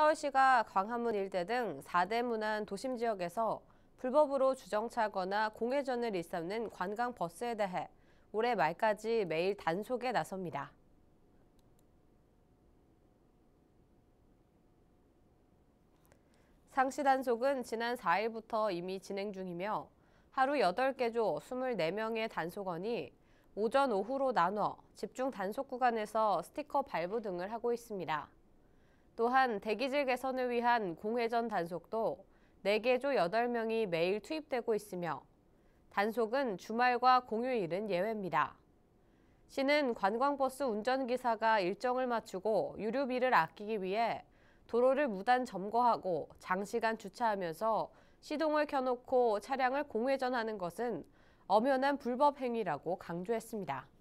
서울시가 광화문 일대 등 4대 문안 도심 지역에서 불법으로 주정차거나 공회전을 일삼는 관광버스에 대해 올해 말까지 매일 단속에 나섭니다. 상시 단속은 지난 4일부터 이미 진행 중이며 하루 8개 조 24명의 단속원이 오전 오후로 나눠 집중 단속 구간에서 스티커 발부 등을 하고 있습니다. 또한 대기질 개선을 위한 공회전 단속도 4개조 8명이 매일 투입되고 있으며 단속은 주말과 공휴일은 예외입니다. 시는 관광버스 운전기사가 일정을 맞추고 유류비를 아끼기 위해 도로를 무단 점거하고 장시간 주차하면서 시동을 켜놓고 차량을 공회전하는 것은 엄연한 불법 행위라고 강조했습니다.